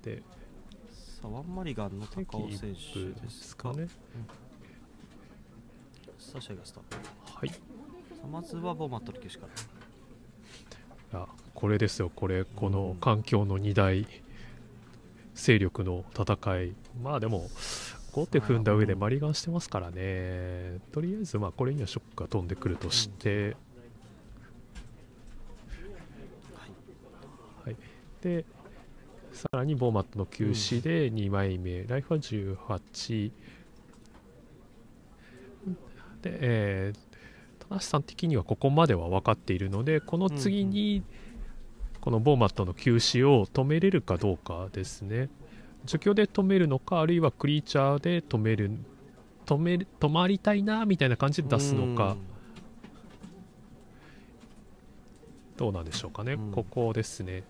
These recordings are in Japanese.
ってさワンマリガンの高尾選手ですかね、うん、さあ試合がスタートはいまずはボーマットの球種からこれですよこれこの環境の2大勢力の戦いまあでも5手踏んだ上でマリガンしてますからねとりあえずまあこれにはショックが飛んでくるとして、はい、はい、でさらにボーマットの休止で2枚目、うん、ライフは18で、えー、田無さん的にはここまでは分かっているのでこの次にこのボーマットの休止を止めれるかどうかですね除去で止めるのかあるいはクリーチャーで止める止め止まりたいなみたいな感じで出すのか、どうなんでしょうかね、ここですね。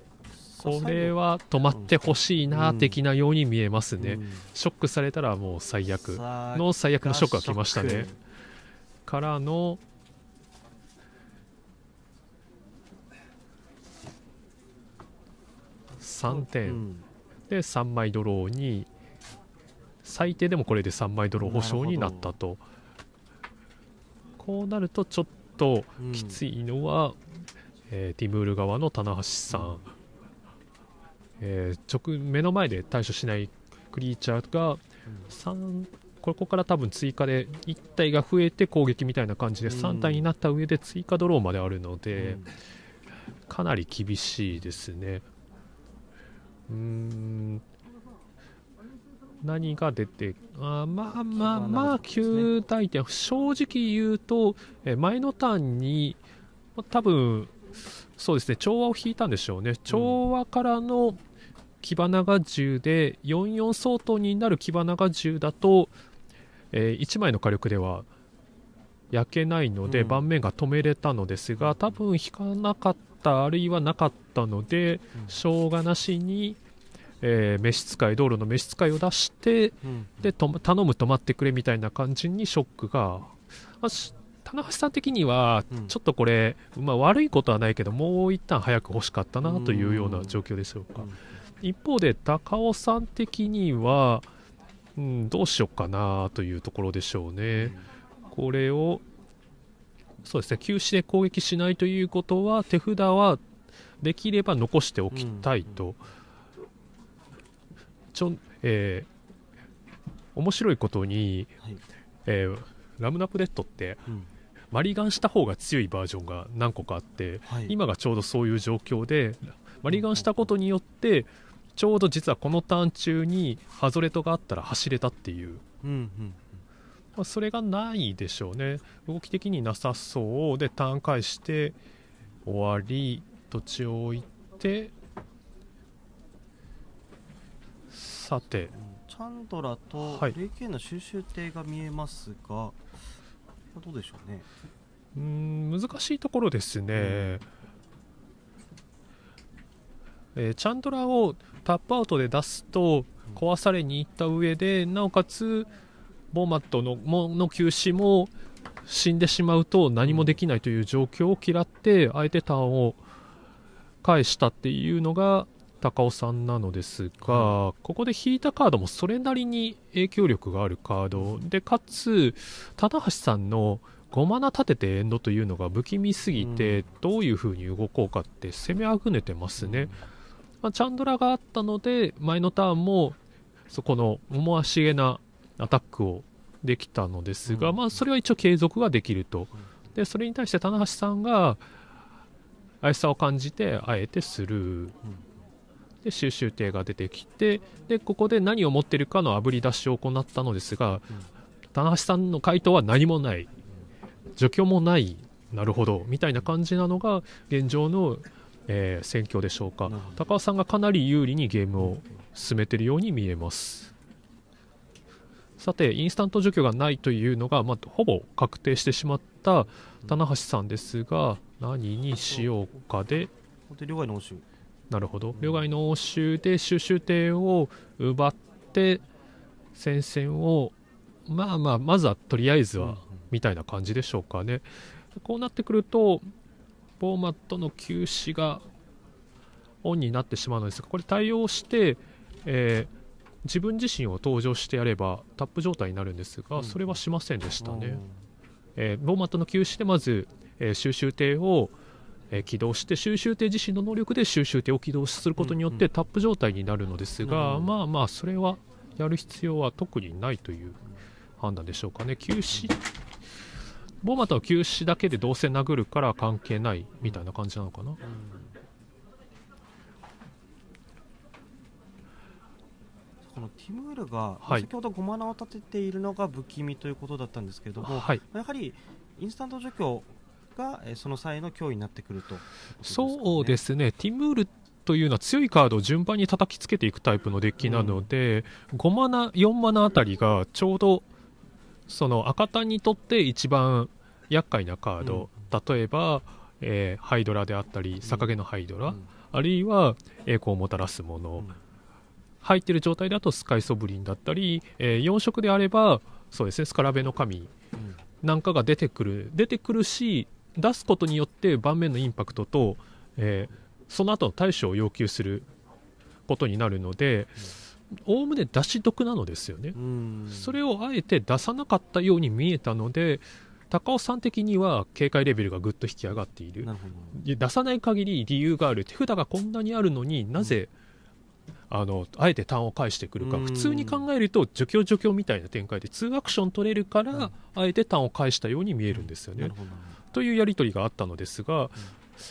これは止まってほしいな的なように見えますね、うんうん、ショックされたらもう最悪の最悪のショックが来ましたねからの3点、で3枚ドローに最低でもこれで3枚ドロー保証になったとこうなるとちょっときついのは、えティムール側の棚橋さんえー、直目の前で対処しないクリーチャーが3ここから多分追加で1体が増えて攻撃みたいな感じで3体になった上で追加ドローまであるので、かなり厳しいですね。うん何が出てあまあまあまあ9大点正直言うと前のターンに多分そうですね調和を引いたんでしょうね調和からのキが10で44相当になる木花が10だと、えー、1枚の火力では焼けないので盤面が止めれたのですが、うん、多分引かなかったあるいはなかったので、しょうがなしに、えー、召使い道路の召使いを出して、うん、で頼む止まってくれみたいな感じにショックが。あ棚橋さん的には、ちょっとこれ、まあ、悪いことはないけど、もう一旦早く欲しかったなというような状況でしょうか。一方で高尾さん的には、うん、どうしようかなというところでしょうね。これをそうですね休止で攻撃しないということは手札はできれば残しておきたいと。ちょえー、面白いことに、はい、えー、ラムナプレットって、うん、マリガンした方が強いバージョンが何個かあって、はい、今がちょうどそういう状況でマリガンしたことによってちょうど実はこのターン中にハゾレトがあったら走れたっていう、うんうん、まあ、それがないでしょうね動き的になさそうでターン返して終わり土地を置いてさてチャンドラと AK の収集艇が見えますが、はい、どうでしょうねうん難しいところですね、うんえー、チャンドラをタップアウトで出すと壊されに行った上でなおかつボーマットのの休止も死んでしまうと何もできないという状況を嫌って相手ターンを返したっていうのが高尾さんなのですが、ここで引いたカードもそれなりに影響力があるカードでかつ棚橋さんの5マナ立ててエンドというのが不気味すぎて、どういうふうに動こうかって攻めあぐねてますね。うんまあ、チャンドラがあったので、前のターンも、そこの思わしげなアタックをできたのですが、うん、まあ、それは一応継続ができると。で、それに対して棚橋さんが、怪しさを感じて、あえてスルー。で、収集艇が出てきて、で、ここで何を持ってるかのあぶり出しを行ったのですが、棚橋さんの回答は何もない。除去もない。なるほど。みたいな感じなのが、現状のえー、戦況でしょうか高尾さんがかなり有利にゲームを進めているように見えますさてインスタント除去がないというのが、まあ、ほぼ確定してしまった棚橋さんですが何にしようかで両の応酬なるほど両外の応酬で収集点を奪って戦線をまあまあまずはとりあえずはみたいな感じでしょうかねこうなってくるとフォーマットの休止がオンになってしまうのですがこれ対応して、えー、自分自身を登場してやればタップ状態になるんですが、それはしませんでしたね、うん、えー、フォーマットの休止でまず、えー、収集艇を、えー、起動して収集艇自身の能力で収集艇を起動することによってタップ状態になるのですが、うんうん、まあまあそれはやる必要は特にないという判断でしょうかね休止ボーマタを休止だけでどうせ殴るから関係ないみたいな感じなのかな、うん、このティムールが、先ほどごマナを立てているのが不気味ということだったんですけども、はい、やはりインスタント除去がその際の脅威になってくると、ね、そうですね、ティムールというのは強いカードを順番に叩きつけていくタイプのデッキなので、うん、5マナ、4マナあたりがちょうどその赤タにとって一番厄介なカード、うん、例えば、えー、ハイドラであったり逆毛のハイドラ、うん、あるいは栄光をもたらすもの、うん、入ってる状態だとスカイソブリンだったり、えー、養色であればそうですねスカラベの神なんかが出てくる出てくるし出すことによって盤面のインパクトと、えー、その後の対処を要求することになるので。うんおおむね出し得なのですよね、それをあえて出さなかったように見えたので高尾さん的には警戒レベルがぐっと引き上がっている出さない限り理由がある手札がこんなにあるのになぜ、うん、あのあえてターンを返してくるか普通に考えると除去除去みたいな展開で2アクション取れるから、うん、あえてターンを返したように見えるんですよね。うん、というやり取りがあったのですが、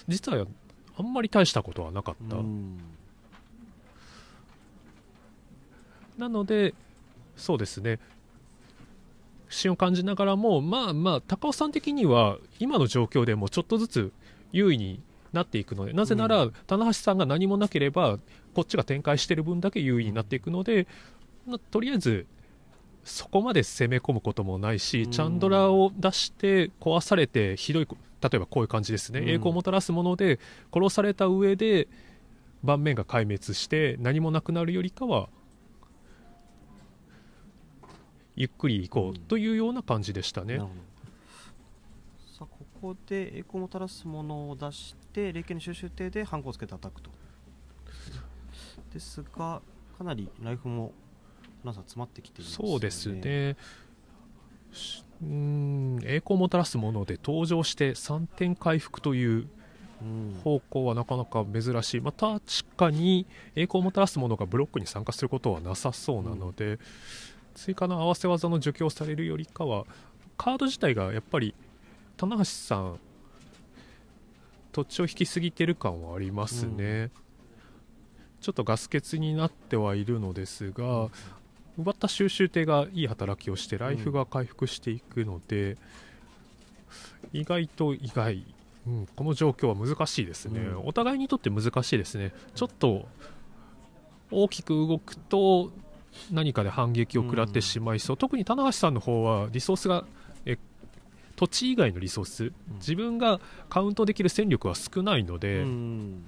実はあんまり大したことはなかった。なのでそうですね不審を感じながらもまあまあ高尾さん的には今の状況でもちょっとずつ優位になっていくのでなぜなら、棚橋さんが何もなければこっちが展開してる分だけ優位になっていくので、とりあえずそこまで攻め込むこともないし、チャンドラを出して壊されてひどい例えばこういう感じですね、栄光をもたらすもので殺された上で盤面が壊滅して何もなくなるよりかはゆっくりいこうというような感じでしたね。うん、さあここで栄光もたらすものを出して霊剣の収集艇でハンコをつけてアタックと。ですがかなりライフも花さん詰まってきています、ね、そうですね。うん栄光をもたらすもので登場して3点回復という方向はなかなか珍しい、まあ、確かに栄光をもたらすものがブロックに参加することはなさそうなので、追加の合わせ技の除去をされるよりかはカード自体がやっぱり棚橋さん土地を引きすぎてる感はありますね、うん、ちょっとガス欠になってはいるのですが奪った収集艇がいい働きをしてライフが回復していくので、うん、意外と意外、うん、この状況は難しいですね、お互いにとって難しいですねちょっと大きく動くと何かで反撃を食らってしまいそう、うん、特に棚橋さんの方はリソースが土地以外のリソース、自分がカウントできる戦力は少ないので、うん、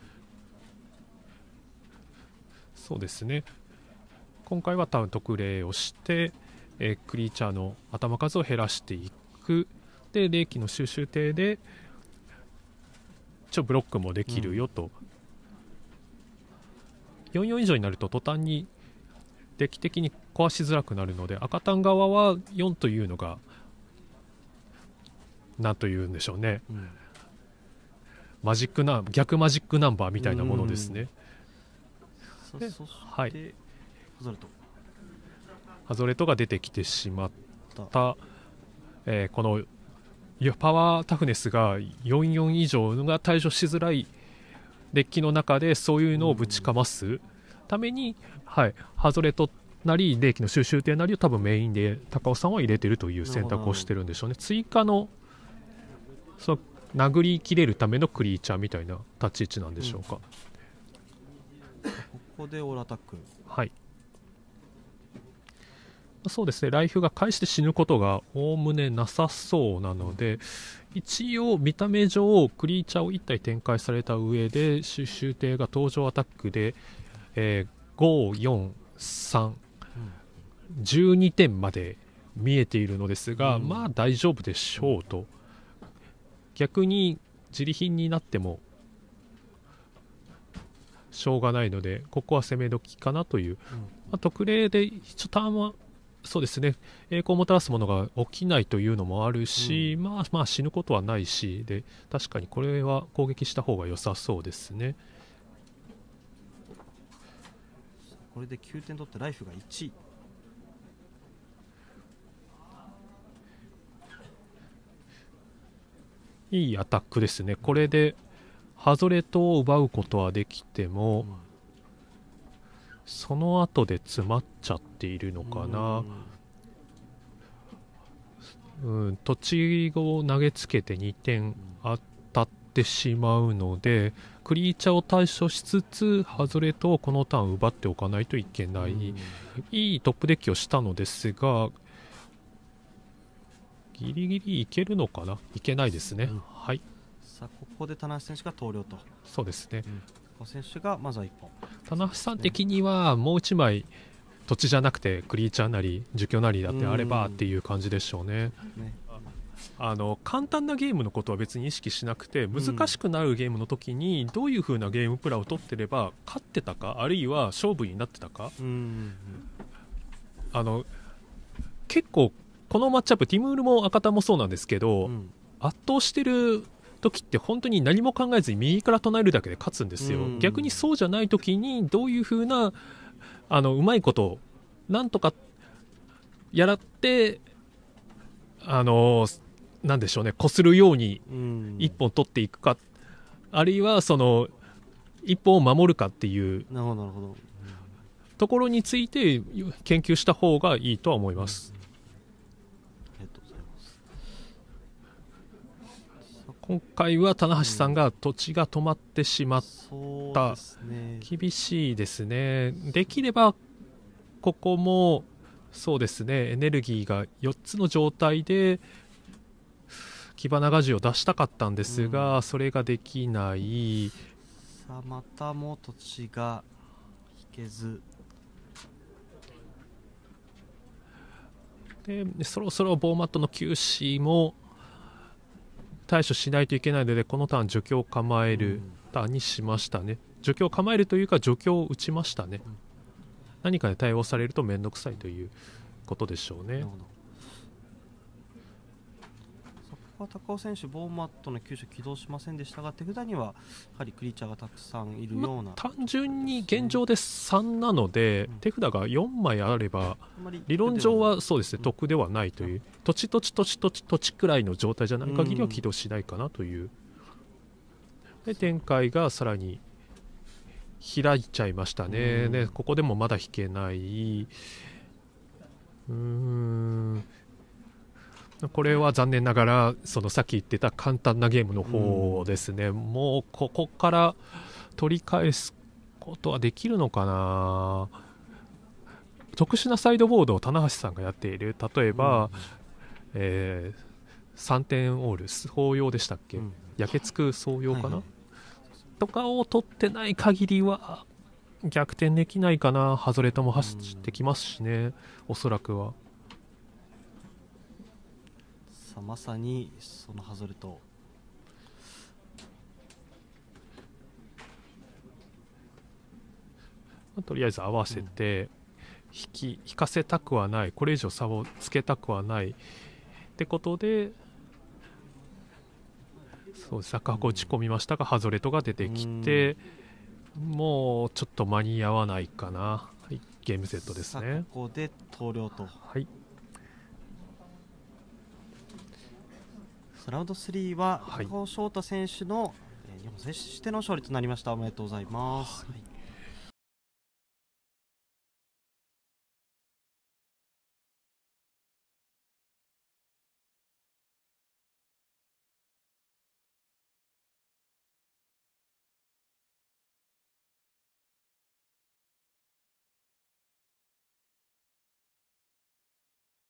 そうですね今回は多分特例をして、えクリーチャーの頭数を減らしていくで冷気の収集艇で一応ブロックもできるよと、うん、44以上になると途端に定期的に壊しづらくなるので赤単側は4というのが何というんでしょうね、うん、マジックな逆マジックナンバーみたいなものですね。ではいハゾレトが出てきてしまったえー、このパワータフネスが44以上が対処しづらいデッキの中でそういうのをぶちかますために、はい、ハズレとなり、利益の収集点なりを多分メインで高尾さんは入れてるという選択をしてるんでしょうね。追加のその殴りきれるためのクリーチャーみたいな立ち位置なんでしょうか。うん、ここでオーラタック。はい。そうですね、ライフが返して死ぬことがおおむねなさそうなので、一応見た目上、クリーチャーを1体展開された上で、収集艇が登場アタックで、えー、5 4 12点まで見えているのですが、うん、まあ大丈夫でしょうと逆に自利品になってもしょうがないのでここは攻め時かなという、まあ、特例で一応ターンはそうですね栄光をもたらすものが起きないというのもあるし、うん、まあまあ死ぬことはないしで確かにこれは攻撃した方が良さそうですね。これで9点取ってライフが1位いいアタックですね、これでハズレトを奪うことはできても、うん、その後で詰まっちゃっているのかな、うん、うん、土地を投げつけて2点当たってしまうので、クリーチャーを対処しつつ、ハズレとこのターン奪っておかないといけない、うん、いいトップデッキをしたのですが、ギリギリいけるのかないけないですね。うん、はいさあここで棚橋選手が投了とそうですね、うん、選手がまずは1本棚橋さん的にはもう1枚土地じゃなくてクリーチャーなり儒教なりだってあればっていう感じでしょうね。うん、ねあの簡単なゲームのことは別に意識しなくて難しくなるゲームの時にどういう風なゲームプランを取ってれば勝ってたかあるいは勝負になってたか、うん、あの結構このマッチアップティムールも赤田もそうなんですけど、うん、圧倒してる時って本当に何も考えずに右から唱えるだけで勝つんですよ、うん、逆にそうじゃない時にどういう風なあのうまいことなんとかやらってあのーなんでしょうねこするように一本取っていくか、うん、あるいはその一本を守るかっていうなるほどなるほどところについて研究した方がいいとは思います。ありがとうございます今回は棚橋さんが土地が止まってしまった、ね、厳しいですね。できればここもそうですねエネルギーが4つの状態でキバナガジュを出したかったんですが、うん、それができないさあまたも土地が引けずでそろそろボーマットの九死も対処しないといけないのでこのターン除去を構えるターンにしましたね、うん、除去を構えるというか除去を打ちましたね、うん、何かで対応されると面倒くさいということでしょうね。川隆夫選手、ボーマットの球種起動しませんでしたが、手札にはやはりクリーチャーがたくさんいるような、単純に現状で3なので、うん、手札が4枚あれば、理論上はそうですね、得ではないという、土地、土地、土地、土地、土地くらいの状態じゃない限りは起動しないかなという。で展開がさらに開いちゃいましたね、うん、ここでもまだ引けない。うんこれは残念ながらそのさっき言ってた簡単なゲームの方ですね、うん、もうここから取り返すことはできるのかな特殊なサイドボードを棚橋さんがやっている例えば、うん、えー、3点オール法用でしたっけ、うん、焼けつく総用かな、はいとかを取ってない限りは逆転できないかな外れとも走ってきますしね、おそらくは。まさにそのハズレととりあえず合わせて、引き引かせたくはないこれ以上差をつけたくはないってことでそう坂箱打ち込みましたが、ハズレとトが出てきて、もうちょっと間に合わないかな、はい、ゲームセットですね。ここで投了と、はいラウンド3は高尾翔太選手の、はい、日本選手しての勝利となりました。おめでとうございます。はい